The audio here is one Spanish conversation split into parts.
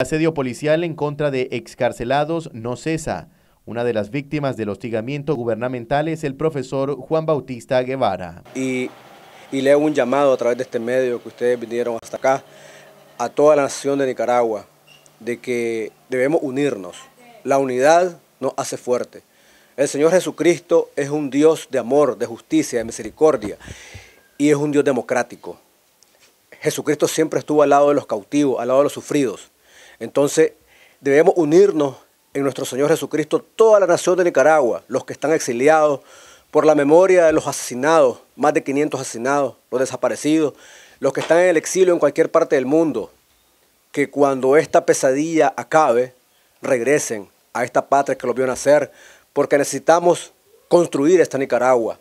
El Asedio policial en contra de excarcelados no cesa. Una de las víctimas del hostigamiento gubernamental es el profesor Juan Bautista Guevara. Y, y leo un llamado a través de este medio que ustedes vinieron hasta acá a toda la nación de Nicaragua de que debemos unirnos. La unidad nos hace fuerte. El Señor Jesucristo es un Dios de amor, de justicia, de misericordia y es un Dios democrático. Jesucristo siempre estuvo al lado de los cautivos, al lado de los sufridos. Entonces, debemos unirnos en nuestro Señor Jesucristo, toda la nación de Nicaragua, los que están exiliados, por la memoria de los asesinados, más de 500 asesinados, los desaparecidos, los que están en el exilio en cualquier parte del mundo, que cuando esta pesadilla acabe, regresen a esta patria que los vio nacer, porque necesitamos construir esta Nicaragua.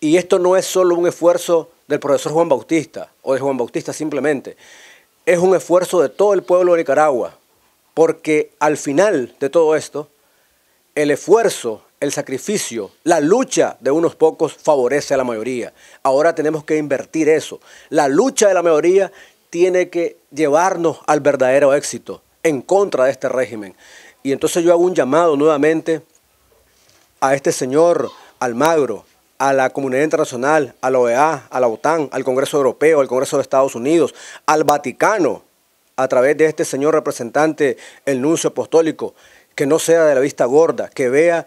Y esto no es solo un esfuerzo del profesor Juan Bautista o de Juan Bautista simplemente es un esfuerzo de todo el pueblo de Nicaragua, porque al final de todo esto, el esfuerzo, el sacrificio, la lucha de unos pocos favorece a la mayoría. Ahora tenemos que invertir eso. La lucha de la mayoría tiene que llevarnos al verdadero éxito en contra de este régimen. Y entonces yo hago un llamado nuevamente a este señor Almagro, a la comunidad internacional, a la OEA, a la OTAN, al Congreso Europeo, al Congreso de Estados Unidos, al Vaticano, a través de este señor representante, el nuncio apostólico, que no sea de la vista gorda, que vea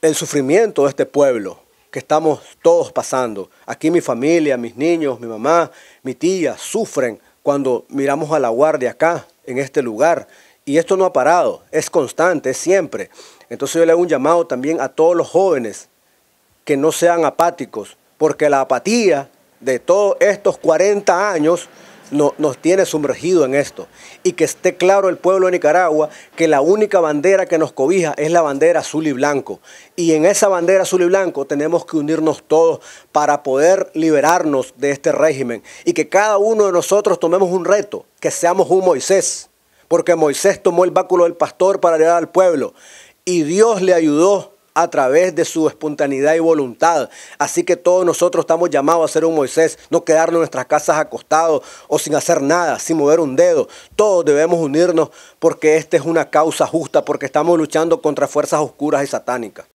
el sufrimiento de este pueblo que estamos todos pasando. Aquí mi familia, mis niños, mi mamá, mi tía sufren cuando miramos a la guardia acá, en este lugar. Y esto no ha parado, es constante, es siempre. Entonces yo le hago un llamado también a todos los jóvenes que no sean apáticos, porque la apatía de todos estos 40 años nos tiene sumergido en esto. Y que esté claro el pueblo de Nicaragua que la única bandera que nos cobija es la bandera azul y blanco. Y en esa bandera azul y blanco tenemos que unirnos todos para poder liberarnos de este régimen. Y que cada uno de nosotros tomemos un reto, que seamos un Moisés. Porque Moisés tomó el báculo del pastor para ayudar al pueblo. Y Dios le ayudó a través de su espontaneidad y voluntad. Así que todos nosotros estamos llamados a ser un Moisés, no quedarnos en nuestras casas acostados o sin hacer nada, sin mover un dedo. Todos debemos unirnos porque esta es una causa justa, porque estamos luchando contra fuerzas oscuras y satánicas.